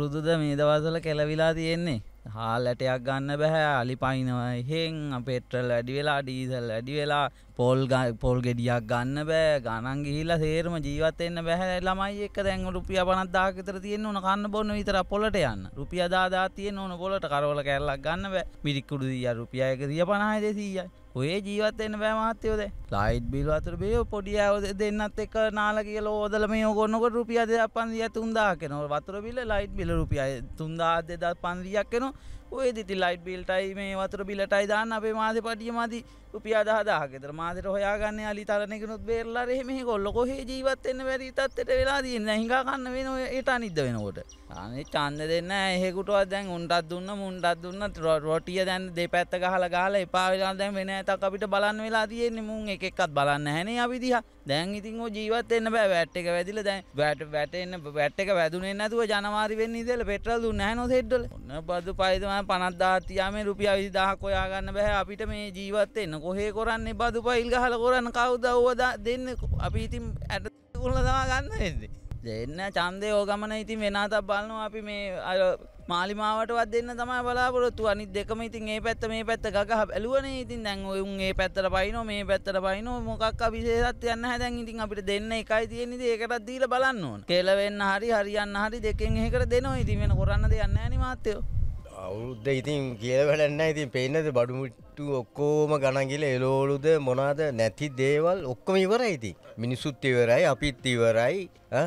අවුරුදුද මේ දවසල කෙලවිලා තියෙන්නේ හාල් ඇටයක් ගන්න බැහැ අලි පයිනවා එහෙන් පෙට්‍රල් වැඩි වෙලා ඩීසල් වැඩි වෙලා පොල් පොල් ගෙඩියක් ගන්න බෑ ගණන් ගිහිල්ලා සේරම ජීවත් වෙන්න බැහැ ළමයි එක්ක දැන් රුපියල් 50000ක් විතර තියෙන ඕන කන්න බොන්න විතර පොලට යන්න රුපියල් 10000 තියෙන ඕන පොලට කරවල කැරලක් ගන්න බෑ මිරිකුඩු දීලා රුපියල් 150 200යි ඔය ජීවතෙන් බෑ මහත්තයෝද ලයිට් බිල් අතර බේ පොඩි අය දෙන්නත් එක නාල කියලා ඕදල මේ ඕගොන්නකොට රුපියල් 2500 3000 කෙනවා වතුර බිල ලයිට් බිල රුපියල් 3000 2500ක් කෙනවා ඔය දිති ලයිට් බිල්ටයි මේ වතුර බිලටයි දාන්න අපේ මාද පටිය මදි උපියා දහදාගෙතර මාදට හොයාගන්න අලි තරණයකනුත් බේරලා එහෙමෙහි කොල්ලොකො හේ ජීවත්වෙන්න වැරි තත්වට වෙලා දන්න හිඟකන්න වෙන ඒට අනිද්ද වෙනකොට අනේ චන්ද දෙන්න එහෙකුටුවත් දැන් උන්ටත් දුන්න මුන්ටත් දුන්න රොටිය දැන් දෙපැත්ත ගහලා ගහලා එපා වෙලා දැන් වෙන ඇතක් අපිට බලන්න වෙලා තියෙන්නේ මුන් එකෙක්වත් බලන්න හැනේ අපි දිහා දැන් ඉතින් ඕ ජීවත් එන්න බෑ වැට් එක වැදිලා දැන් වැට වැටෙන්න වැට් එක වැදුනේ නැතුව ජනවාරි වෙන්න ඉඳලා පෙට්‍රල් දුන්නේ නැහැ නෝ සෙට් වල ඔන්න බදු පයිද මම 50000 තියා මේ රුපියල් 20000ක් හොයා ගන්න බෑ අපිට මේ ජීවත් වෙන්න කොහේ කරන්නේ බදු පයිල් ගහලා කරන්නේ කවුද ඕවා දෙන්නේ අපි ඉතින් ඇට උල්ලා තමා ගන්න වෙන්නේ දෙන්න චන්දය ඕගමන ඉතින් වෙනතක් බලනවා අපි මේ අය මාලිමාවටවත් දෙන්න තමයි බලාපොරොත්තු අනි දෙකම ඉතින් ඒ පැත්ත මේ පැත්ත ගහ බැලුවනේ ඉතින් දැන් ඔයුන් ඒ පැත්තට පයිනෝ මේ පැත්තට පයිනෝ මොකක් අභිශේෂත් යන්න හැදැන් ඉතින් අපිට දෙන්න එකයි තියෙන්නේ ඒකටත් දීලා බලන්න ඕන. කෙලවෙන්න හරි හරියන්න හරි දෙකෙන් එහෙකට දෙනවා ඉතින් වෙන කරන්න දෙයක් නැහැ නේ මාත්‍යෝ. අවුද්ද ඉතින් කියල වැඩන්න ඉතින් පෙන්නද බඩුමිට්ටු ඔක්කෝම ගණගිල එලෝලුද මොනාද නැති දේවල් ඔක්කොම ඉවරයි ඉති. මිනිසුත් ඉවරයි අපිත් ඉවරයි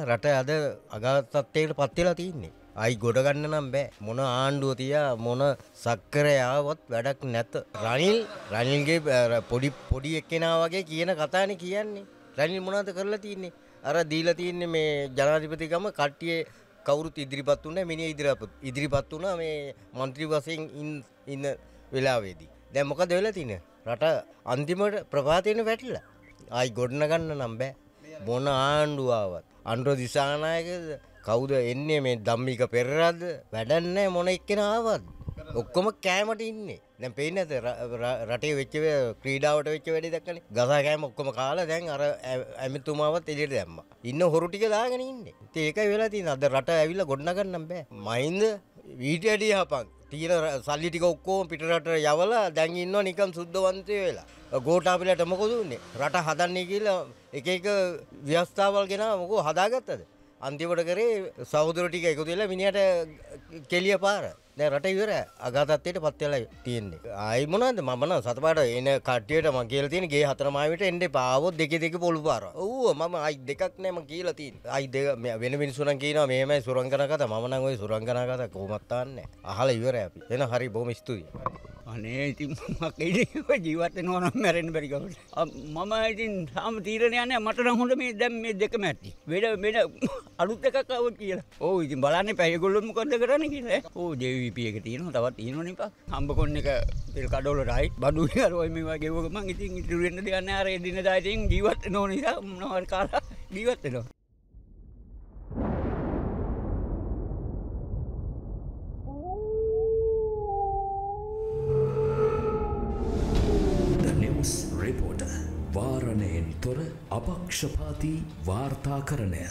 රට අද අගාතත්වයට පත්වෙලා තින්නේ. අයි ගොඩගන්න නම් බෑ මොන ආණ්ඩුව තියා මොන සක්කරයාවත් වැඩක් නැත. රනිල් රනිල්ගේ පොඩි පොඩි එක්කෙනා වගේ කියන කතානේ කියන්නේ. රනිල් මොනවද කරලා තින්නේ? අර දීලා තින්නේ මේ ජනාධිපතිකම කට්ටියේ කවුරුත් ඉදිරිපත් වුණා මිනිහ ඉදිරිපත් ඉදිරිපත් වුණා මේ മന്ത്രി වශයෙන් ඉන්න වෙලාවේදී. දැන් මොකද වෙලා තින්නේ? රට අන්තිමට ප්‍රපාතේන වැටිලා. ආයි ගොඩනගන්න නම් බෑ. මොන ආණ්ඩුවාවත් අන්ඩ්‍රෝ දිසානායකද කවුද එන්නේ මේ දම්මික පෙරරාද වැඩන්න මොන එක්කෙන ආවත් ඔක්කොම කෑමට ඉන්නේ දැන් පේන ඇත රටේ වෙච්චව ක්‍රීඩාවට වෙච්ච වැඩි දක්කන ගසා කෑම ඔක්කොම කාලා දැන් අර ඇමිතුමාවත් එලියට දැම්ම ඉන්න හොරු ටික දාගෙන ඉන්නේ ඉතින් ඒකයි වෙලා තියෙන අද රට ඇවිල්ලා ගොඩනගන්නම් බෑ මයින්ද වීට ඇඩිය හපන් තියෙන සල්ලි ටික ඔක්කොම පිටරට යවලා දැන් ඉන්නවා නිකන් සුද්ධවන්තය වෙලා. ගෝඨාපලයට මොකද උන්නේ? රට හදන්නේ කියලා එක එක ව්‍යවස්ථාවල් ගෙනා මොකෝ හදාගත්තද? අන්තිමට කරේ සෞදුර ටික එකතු වෙලා මිනිහට කෙලිය පාර. දැන් රට ඉවර අගතත්වයට පත් වෙලා තියෙන්නේ. ආයි මොනවද මම නම් සතපාට එන කට්ටියට මම කියලා තියෙන ගේ හතර මාවිට එන්න එපා. ආවොත් දෙකේ දෙක පොළු පාරව. ඔව් මම ආයි දෙකක් නෑ මම කියලා තියෙන්නේ. ආයි දෙක වෙන මිනිස්සු නම් කියනවා මෙහෙමයි සුරංගනා කතා. මම නම් ওই සුරංගනා කතා කොහොමත් තාන්නේ. අහලා ඉවරයි අපි. එහෙනම් හරි බොහොම ස්තුතියි. අනේ ඉතින් මම ජීවත් වෙනවා නම් මැරෙන්න බැරි කමට. මම ඉතින් තාම තීරණය නැහැ මට නම් හොඳ මේ දැන් මේ දෙකම ඇති. වෙන වෙන අලුත් එකක් આવොත් කියලා. ඕ ඉතින් බලන්නේ පැය ගොල්ලෝ මොකද කරන්නේ කියලා. ඕ JVP එක තියෙනවා තවත් තියෙනවා නේ පා. හම්බ කොන් එක තෙල් කඩවල රයි බඩු හරෝයි මේ වගේ වගේ මං ඉතින් ඉතුරු වෙන්න දෙයක් නැහැ. අර එදිනදා ඉතින් ජීවත් වෙනෝ නිසා මොනවාරි කාලා ජීවත් වෙනවා. මරණයෙන් තොර අපක්ෂපාති වාර්තාකරණය